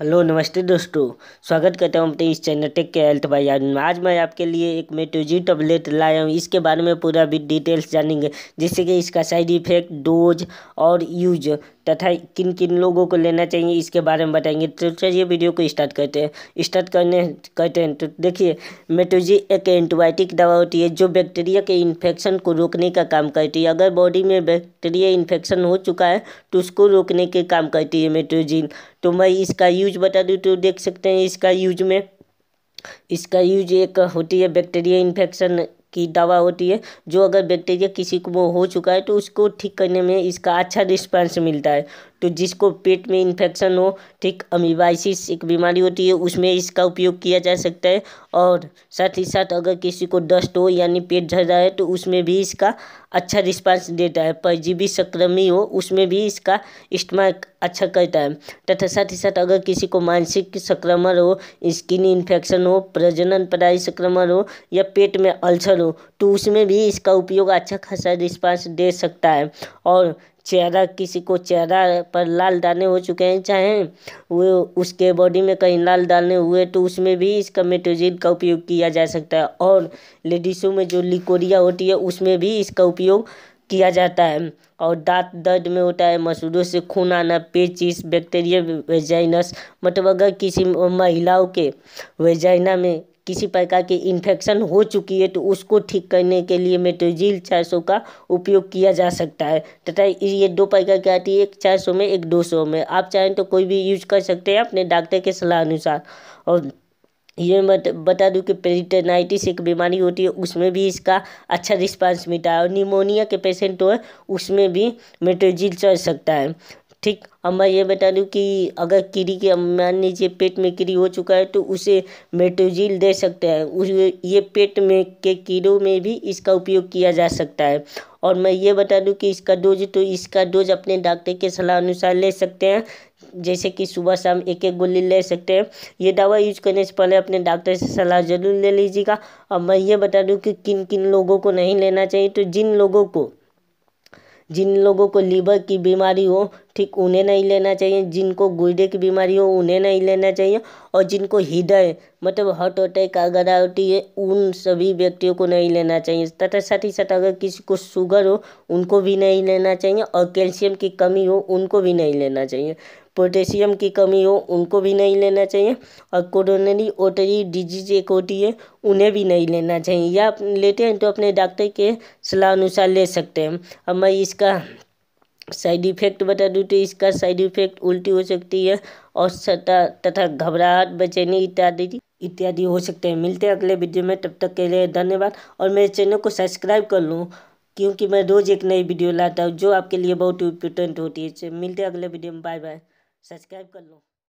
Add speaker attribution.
Speaker 1: hello नमस्ते दोस्तों स्वागत करता हूँ अपने इस चैनल टेक के हेल्थ बाई आज मैं आपके लिए एक मेटोजी टबलेट लाया हूँ इसके बारे में पूरा भी डिटेल्स जानेंगे जैसे कि इसका साइड इफेक्ट डोज और यूज तथा किन किन लोगों को लेना चाहिए इसके बारे में बताएंगे तो चलिए वीडियो को स्टार्ट करते हैं स्टार्ट करने करते हैं तो देखिए मेटोजी एक एंटीबायोटिक दवा होती है जो बैक्टीरिया के इन्फेक्शन को रोकने का काम करती है अगर बॉडी में बैक्टीरिया इन्फेक्शन हो चुका है तो उसको रोकने के काम करती है मेटोजिन तो मैं इसका यूज बता दूँ तो देख सकते हैं इसका यूज में इसका यूज एक होती है बैक्टीरिया इन्फेक्शन की दवा होती है जो अगर बैक्टीरिया किसी को हो चुका है तो उसको ठीक करने में इसका अच्छा रिस्पांस मिलता है तो जिसको पेट में इन्फेक्शन हो ठीक अमीबाइसिस एक बीमारी होती है उसमें इसका उपयोग किया जा सकता है और साथ ही साथ अगर किसी को डस्ट हो यानी पेट झड़ रहा है तो उसमें भी इसका अच्छा रिस्पांस देता है परजीवी संक्रमी हो उसमें भी इसका इस्तेमाल अच्छा करता है तथा साथ ही साथ अगर किसी को मानसिक संक्रमण हो स्किन इन्फेक्शन हो प्रजनन प्राय संक्रमण हो या पेट में अल्सर हो तो उसमें भी इसका उपयोग अच्छा खासा रिस्पांस दे सकता है और चेहरा किसी को चेहरा पर लाल दाने हो चुके हैं चाहे वो उसके बॉडी में कहीं लाल दाने हुए तो उसमें भी इसका मेटोजिन का उपयोग किया जा सकता है और लेडीसों में जो लिकोरिया होती है उसमें भी इसका उपयोग किया जाता है और दांत दर्द में होता है मसूरों से खून आना पेचिस बैक्टीरिया वेजाइनस मतलब अगर किसी महिलाओं के वेजाइना में किसी प्रकार के इन्फेक्शन हो चुकी है तो उसको ठीक करने के लिए मेट्रोजील चार सौ का उपयोग किया जा सकता है तथा ये दो प्रकार की आती है एक चार सौ में एक दो सौ में आप चाहें तो कोई भी यूज कर सकते हैं अपने डॉक्टर के सलाह अनुसार और ये मत बता दूं कि पेरिटेनाइटिस एक बीमारी होती है उसमें भी इसका अच्छा रिस्पांस मिलता है और निमोनिया के पेशेंट हो उसमें भी मेट्रोजील चल सकता है ठीक अब मैं ये बता दूँ कि अगर कीड़ी के मान लीजिए पेट में कीड़ी हो चुका है तो उसे मेटोजिल दे सकते हैं उस ये पेट में के कीड़ों में भी इसका उपयोग किया जा सकता है और मैं ये बता दूँ कि इसका डोज तो इसका डोज अपने डॉक्टर के सलाह अनुसार ले सकते हैं जैसे कि सुबह शाम एक एक गोली ले सकते हैं ये दवा यूज करने से पहले अपने डॉक्टर से सलाह जरूर ले लीजिएगा और मैं ये बता दूँ कि किन किन लोगों को नहीं लेना चाहिए तो जिन लोगों को जिन लोगों को लीवर की बीमारी हो ठीक उन्हें नहीं लेना चाहिए जिनको गुर्दे की बीमारी हो उन्हें नहीं लेना चाहिए और जिनको हृदय मतलब हार्ट अटैक अगर होती है उन सभी व्यक्तियों को नहीं लेना चाहिए तथा साथ ही साथ अगर किसी को शुगर हो उनको भी नहीं लेना चाहिए और कैल्शियम की कमी हो उनको भी नहीं लेना चाहिए पोटेशियम की कमी हो उनको भी नहीं लेना चाहिए और कोरोनरी ओटरी डिजीज एक होती है उन्हें भी नहीं लेना चाहिए या लेते हैं तो अपने डॉक्टर के सलाह अनुसार ले सकते हैं अब मैं इसका साइड इफ़ेक्ट बता दूँ तो इसका साइड इफ़ेक्ट उल्टी हो सकती है और सता तथा घबराहट बेचैनी इत्यादि इत्यादि हो सकते हैं मिलते हैं अगले वीडियो में तब तक के लिए धन्यवाद और मेरे चैनल को सब्सक्राइब कर लूँ क्योंकि मैं रोज़ एक नई वीडियो लाता हूँ जो आपके लिए बहुत इम्पोर्टेंट होती है मिलते हैं अगले वीडियो में बाय बाय सब्सक्राइब कर लूँ